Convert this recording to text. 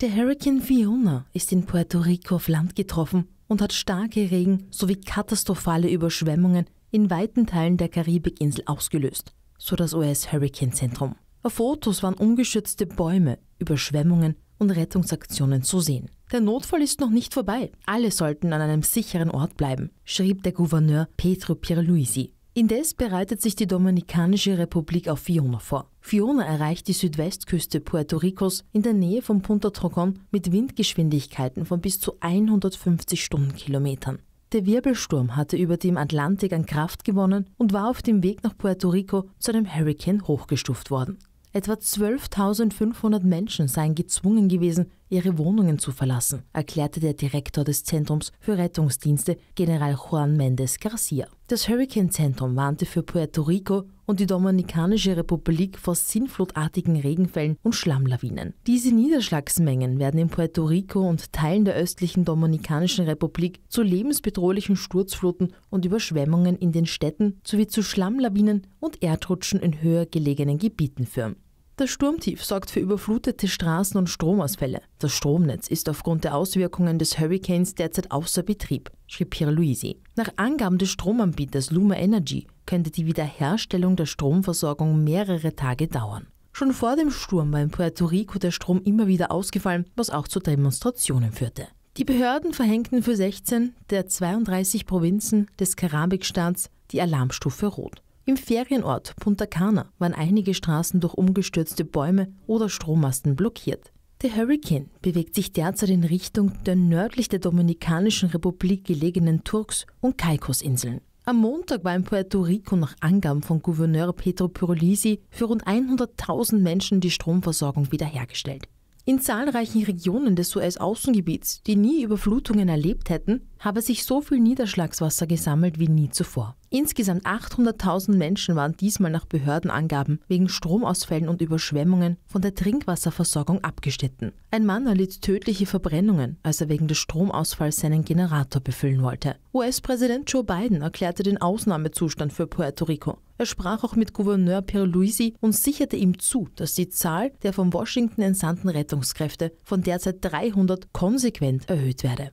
Der Hurricane Fiona ist in Puerto Rico auf Land getroffen und hat starke Regen sowie katastrophale Überschwemmungen in weiten Teilen der Karibikinsel ausgelöst, so das US-Hurricane-Zentrum. Auf Fotos waren ungeschützte Bäume, Überschwemmungen und Rettungsaktionen zu sehen. Der Notfall ist noch nicht vorbei. Alle sollten an einem sicheren Ort bleiben, schrieb der Gouverneur Pedro Pierluisi Indes bereitet sich die Dominikanische Republik auf Fiona vor. Fiona erreicht die Südwestküste Puerto Ricos in der Nähe von Punta Trogon mit Windgeschwindigkeiten von bis zu 150 Stundenkilometern. Der Wirbelsturm hatte über dem Atlantik an Kraft gewonnen und war auf dem Weg nach Puerto Rico zu einem Hurrikan hochgestuft worden. Etwa 12.500 Menschen seien gezwungen gewesen, ihre Wohnungen zu verlassen, erklärte der Direktor des Zentrums für Rettungsdienste, General Juan Mendez Garcia. Das Hurricane-Zentrum warnte für Puerto Rico und die Dominikanische Republik vor sinnflutartigen Regenfällen und Schlammlawinen. Diese Niederschlagsmengen werden in Puerto Rico und Teilen der östlichen Dominikanischen Republik zu lebensbedrohlichen Sturzfluten und Überschwemmungen in den Städten sowie zu Schlammlawinen und Erdrutschen in höher gelegenen Gebieten führen. Das Sturmtief sorgt für überflutete Straßen und Stromausfälle. Das Stromnetz ist aufgrund der Auswirkungen des Hurricanes derzeit außer Betrieb, schrieb Pierluisi. Nach Angaben des Stromanbieters Luma Energy könnte die Wiederherstellung der Stromversorgung mehrere Tage dauern. Schon vor dem Sturm war in Puerto Rico der Strom immer wieder ausgefallen, was auch zu Demonstrationen führte. Die Behörden verhängten für 16 der 32 Provinzen des Karibikstaats die Alarmstufe Rot. Im Ferienort Punta Cana waren einige Straßen durch umgestürzte Bäume oder Strommasten blockiert. Der Hurrikan bewegt sich derzeit in Richtung der nördlich der Dominikanischen Republik gelegenen Turks- und Caicos-Inseln. Am Montag war in Puerto Rico nach Angaben von Gouverneur Pedro Pirolisi für rund 100.000 Menschen die Stromversorgung wiederhergestellt. In zahlreichen Regionen des US-Außengebiets, die nie Überflutungen erlebt hätten, habe sich so viel Niederschlagswasser gesammelt wie nie zuvor. Insgesamt 800.000 Menschen waren diesmal nach Behördenangaben wegen Stromausfällen und Überschwemmungen von der Trinkwasserversorgung abgeschnitten. Ein Mann erlitt tödliche Verbrennungen, als er wegen des Stromausfalls seinen Generator befüllen wollte. US-Präsident Joe Biden erklärte den Ausnahmezustand für Puerto Rico. Er sprach auch mit Gouverneur Pierluisi und sicherte ihm zu, dass die Zahl der von Washington entsandten Rettungskräfte von derzeit 300 konsequent erhöht werde.